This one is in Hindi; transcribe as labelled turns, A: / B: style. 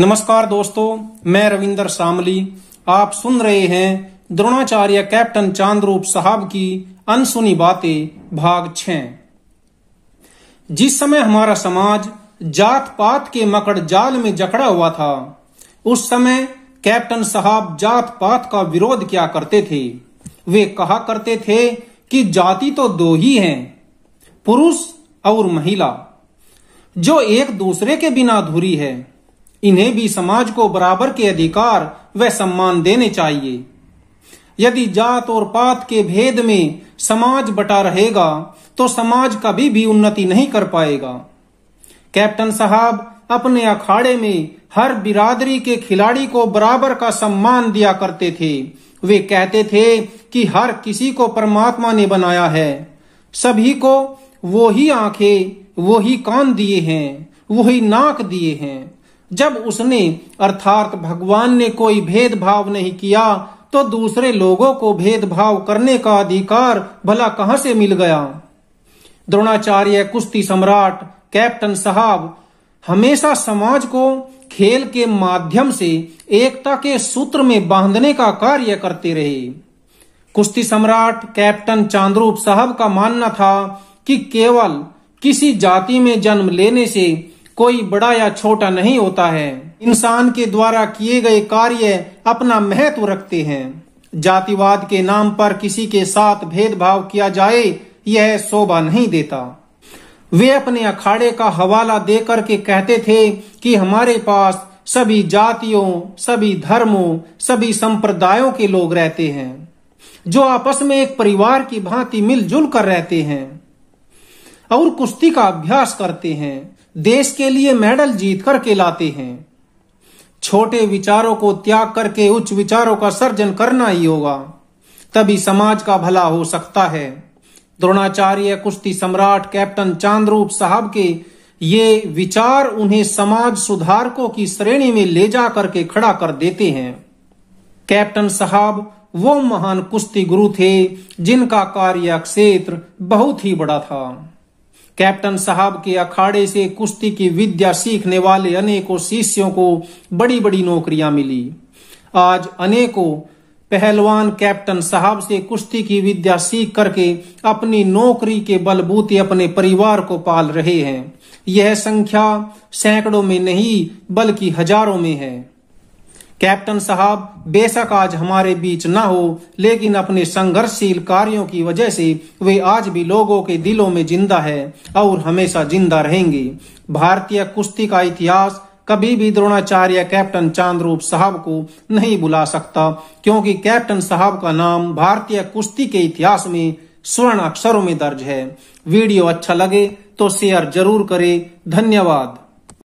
A: नमस्कार दोस्तों मैं रविंदर सामली आप सुन रहे हैं द्रोणाचार्य कैप्टन चांद्रूप साहब की अनसुनी बातें भाग छ जिस समय हमारा समाज जात पात के मकड़ जाल में जकड़ा हुआ था उस समय कैप्टन साहब जात पात का विरोध क्या करते थे वे कहा करते थे कि जाति तो दो ही हैं पुरुष और महिला जो एक दूसरे के बिना अधूरी है इन्हें भी समाज को बराबर के अधिकार व सम्मान देने चाहिए यदि जात और पात के भेद में समाज बटा रहेगा तो समाज कभी भी उन्नति नहीं कर पाएगा कैप्टन साहब अपने अखाड़े में हर बिरादरी के खिलाड़ी को बराबर का सम्मान दिया करते थे वे कहते थे कि हर किसी को परमात्मा ने बनाया है सभी को वो ही आंखें वो ही कान दिए हैं वो ही नाक दिए हैं जब उसने अर्थात भगवान ने कोई भेदभाव नहीं किया तो दूसरे लोगों को भेदभाव करने का अधिकार भला कहां से मिल गया द्रोणाचार्य कुश्ती सम्राट कैप्टन साहब हमेशा समाज को खेल के माध्यम से एकता के सूत्र में बांधने का कार्य करते रहे कुश्ती सम्राट कैप्टन चांद्रूप साहब का मानना था कि केवल किसी जाति में जन्म लेने से कोई बड़ा या छोटा नहीं होता है इंसान के द्वारा किए गए कार्य अपना महत्व रखते हैं जातिवाद के नाम पर किसी के साथ भेदभाव किया जाए यह शोभा नहीं देता वे अपने अखाड़े का हवाला देकर के कहते थे कि हमारे पास सभी जातियों सभी धर्मों सभी संप्रदायों के लोग रहते हैं जो आपस में एक परिवार की भांति मिलजुल कर रहते हैं और कुश्ती का अभ्यास करते हैं देश के लिए मेडल जीत करके लाते हैं छोटे विचारों को त्याग करके उच्च विचारों का सर्जन करना ही होगा तभी समाज का भला हो सकता है द्रोणाचार्य कुश्ती सम्राट कैप्टन चांद्रूप साहब के ये विचार उन्हें समाज सुधारकों की श्रेणी में ले जा करके खड़ा कर देते हैं कैप्टन साहब वो महान कुश्ती गुरु थे जिनका कार्य क्षेत्र बहुत ही बड़ा था कैप्टन साहब के अखाड़े से कुश्ती की विद्या सीखने वाले अनेकों शिष्यों को बड़ी बड़ी नौकरियां मिली आज अनेकों पहलवान कैप्टन साहब से कुश्ती की विद्या सीख करके अपनी नौकरी के बलबूते अपने परिवार को पाल रहे हैं यह संख्या सैकड़ों में नहीं बल्कि हजारों में है कैप्टन साहब बेशक आज हमारे बीच न हो लेकिन अपने संघर्षशील कार्यों की वजह से वे आज भी लोगों के दिलों में जिंदा है और हमेशा जिंदा रहेंगे भारतीय कुश्ती का इतिहास कभी भी द्रोणाचार्य कैप्टन चांद्रूप साहब को नहीं बुला सकता क्योंकि कैप्टन साहब का नाम भारतीय कुश्ती के इतिहास में स्वर्ण अक्षरों में दर्ज है वीडियो अच्छा लगे तो शेयर जरूर करें धन्यवाद